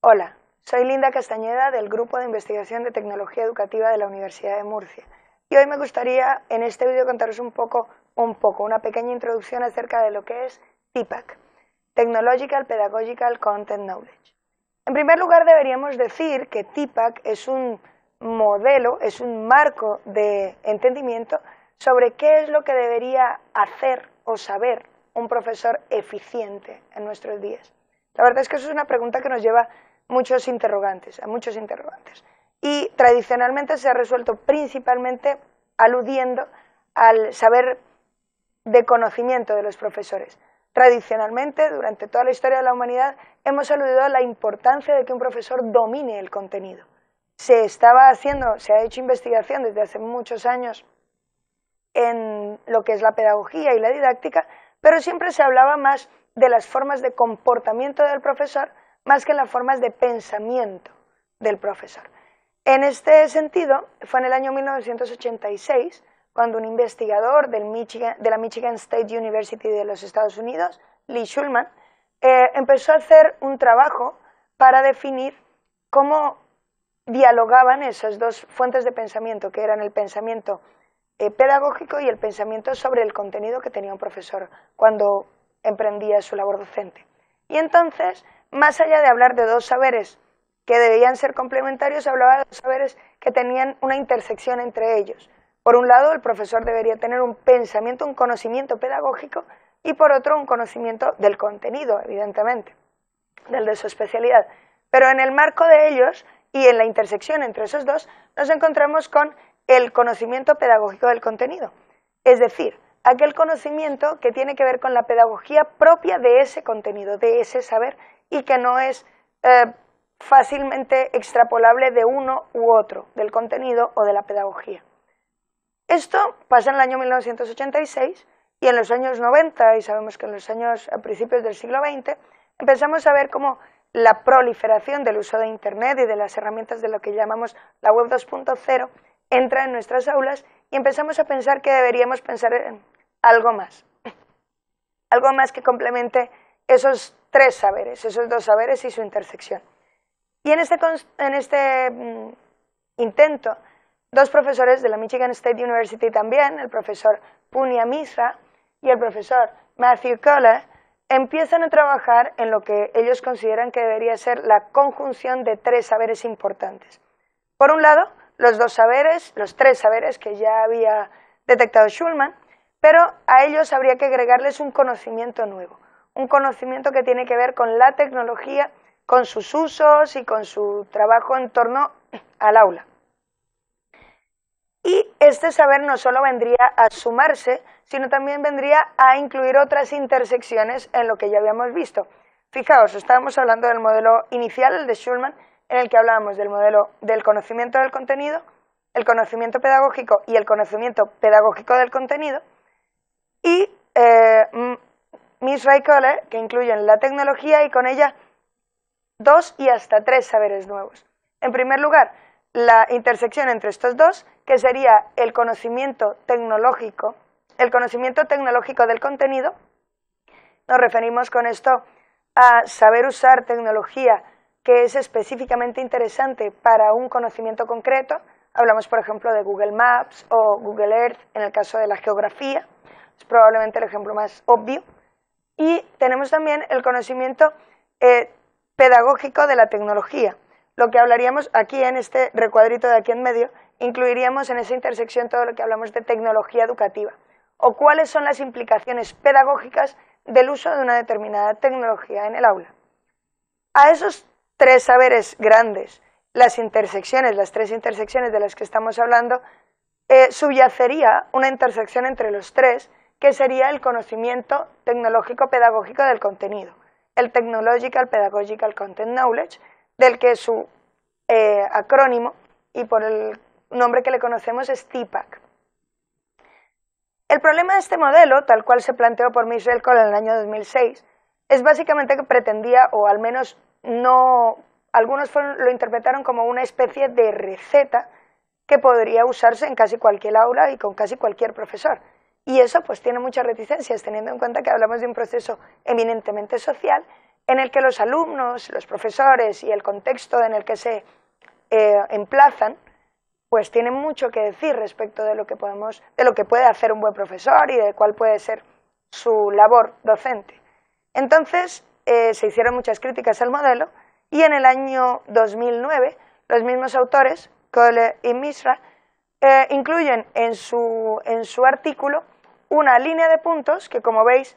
Hola, soy Linda Castañeda del Grupo de Investigación de Tecnología Educativa de la Universidad de Murcia y hoy me gustaría en este vídeo contaros un poco, un poco, una pequeña introducción acerca de lo que es TIPAC, Technological Pedagogical Content Knowledge. En primer lugar deberíamos decir que TIPAC es un modelo, es un marco de entendimiento sobre qué es lo que debería hacer o saber un profesor eficiente en nuestros días. La verdad es que eso es una pregunta que nos lleva muchos interrogantes, a muchos interrogantes. Y tradicionalmente se ha resuelto principalmente aludiendo al saber de conocimiento de los profesores. Tradicionalmente, durante toda la historia de la humanidad, hemos aludido a la importancia de que un profesor domine el contenido. Se estaba haciendo, se ha hecho investigación desde hace muchos años en lo que es la pedagogía y la didáctica, pero siempre se hablaba más de las formas de comportamiento del profesor más que en las formas de pensamiento del profesor. En este sentido, fue en el año 1986 cuando un investigador de la Michigan State University de los Estados Unidos, Lee Schulman, eh, empezó a hacer un trabajo para definir cómo dialogaban esas dos fuentes de pensamiento, que eran el pensamiento eh, pedagógico y el pensamiento sobre el contenido que tenía un profesor cuando emprendía su labor docente. Y entonces más allá de hablar de dos saberes que debían ser complementarios, hablaba de dos saberes que tenían una intersección entre ellos. Por un lado, el profesor debería tener un pensamiento, un conocimiento pedagógico y por otro, un conocimiento del contenido, evidentemente, del de su especialidad. Pero en el marco de ellos y en la intersección entre esos dos, nos encontramos con el conocimiento pedagógico del contenido, es decir, aquel conocimiento que tiene que ver con la pedagogía propia de ese contenido, de ese saber y que no es eh, fácilmente extrapolable de uno u otro, del contenido o de la pedagogía. Esto pasa en el año 1986 y en los años 90, y sabemos que en los años a principios del siglo XX, empezamos a ver cómo la proliferación del uso de Internet y de las herramientas de lo que llamamos la Web 2.0 entra en nuestras aulas y empezamos a pensar que deberíamos pensar en algo más, algo más que complemente esos tres saberes, esos dos saberes y su intersección. Y en este, este mm, intento, dos profesores de la Michigan State University también, el profesor Punia Misra y el profesor Matthew Kohler, empiezan a trabajar en lo que ellos consideran que debería ser la conjunción de tres saberes importantes. Por un lado, los dos saberes, los tres saberes que ya había detectado Schulman, pero a ellos habría que agregarles un conocimiento nuevo, un conocimiento que tiene que ver con la tecnología, con sus usos y con su trabajo en torno al aula. Y este saber no solo vendría a sumarse, sino también vendría a incluir otras intersecciones en lo que ya habíamos visto. Fijaos, estábamos hablando del modelo inicial, el de Schulman, en el que hablábamos del modelo del conocimiento del contenido, el conocimiento pedagógico y el conocimiento pedagógico del contenido, y eh, Miss Ray que incluyen la tecnología y con ella dos y hasta tres saberes nuevos. En primer lugar, la intersección entre estos dos, que sería el conocimiento tecnológico, el conocimiento tecnológico del contenido. Nos referimos con esto a saber usar tecnología que es específicamente interesante para un conocimiento concreto. Hablamos, por ejemplo, de Google Maps o Google Earth en el caso de la geografía. Es probablemente el ejemplo más obvio y tenemos también el conocimiento eh, pedagógico de la tecnología. Lo que hablaríamos aquí en este recuadrito de aquí en medio, incluiríamos en esa intersección todo lo que hablamos de tecnología educativa o cuáles son las implicaciones pedagógicas del uso de una determinada tecnología en el aula. A esos tres saberes grandes, las intersecciones, las tres intersecciones de las que estamos hablando, eh, subyacería una intersección entre los tres que sería el conocimiento tecnológico-pedagógico del contenido, el Technological Pedagogical Content Knowledge, del que su eh, acrónimo y por el nombre que le conocemos es TIPAC. El problema de este modelo, tal cual se planteó por Michel Cole en el año 2006, es básicamente que pretendía, o al menos no, algunos lo interpretaron como una especie de receta que podría usarse en casi cualquier aula y con casi cualquier profesor. Y eso pues tiene muchas reticencias, teniendo en cuenta que hablamos de un proceso eminentemente social en el que los alumnos, los profesores y el contexto en el que se eh, emplazan, pues tienen mucho que decir respecto de lo que podemos, de lo que puede hacer un buen profesor y de cuál puede ser su labor docente. Entonces eh, se hicieron muchas críticas al modelo y en el año 2009 los mismos autores, Cole y Misra, eh, incluyen en su, en su artículo una línea de puntos que, como veis,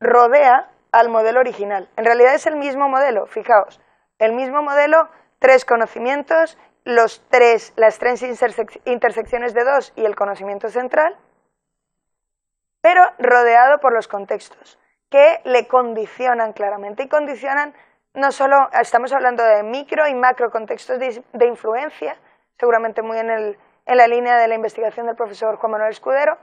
rodea al modelo original. En realidad es el mismo modelo, fijaos, el mismo modelo, tres conocimientos, los tres, las tres intersecciones de dos y el conocimiento central, pero rodeado por los contextos, que le condicionan claramente y condicionan no solo, estamos hablando de micro y macro contextos de, de influencia, seguramente muy en, el, en la línea de la investigación del profesor Juan Manuel Escudero,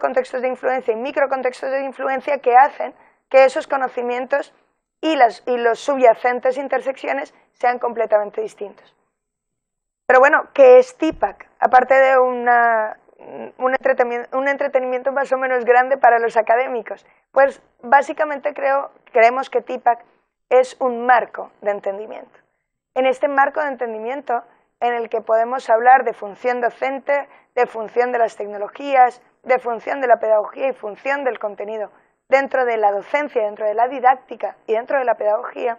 contextos de influencia y microcontextos de influencia que hacen que esos conocimientos y, las, los subyacentes intersecciones sean completamente distintos. Pero bueno, ¿qué es TIPAC? Aparte de un, entretenimiento, más o menos grande para los académicos, pues básicamente creo, creemos que TIPAC es un marco de entendimiento. En este marco de entendimiento en el que podemos hablar de función docente, de función de las tecnologías, de función de la pedagogía y función del contenido dentro de la docencia, dentro de la didáctica y dentro de la pedagogía,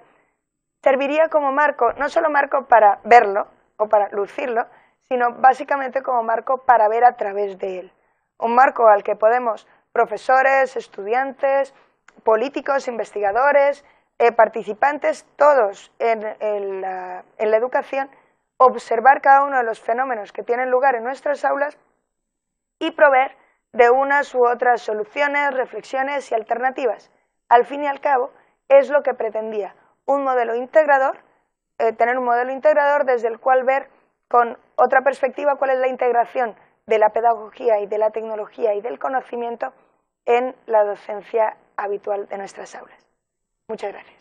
serviría como marco, no solo marco para verlo o para lucirlo, sino básicamente como marco para ver a través de él. Un marco al que podemos profesores, estudiantes, políticos, investigadores, eh, participantes, todos en, la, en la educación, observar cada uno de los fenómenos que tienen lugar en nuestras aulas y proveer de unas u otras soluciones, reflexiones y alternativas. Al fin y al cabo, es lo que pretendía un modelo integrador, eh, tener un modelo integrador desde el cual ver con otra perspectiva cuál es la integración de la pedagogía y de la tecnología y del conocimiento en la docencia habitual de nuestras aulas. Muchas gracias.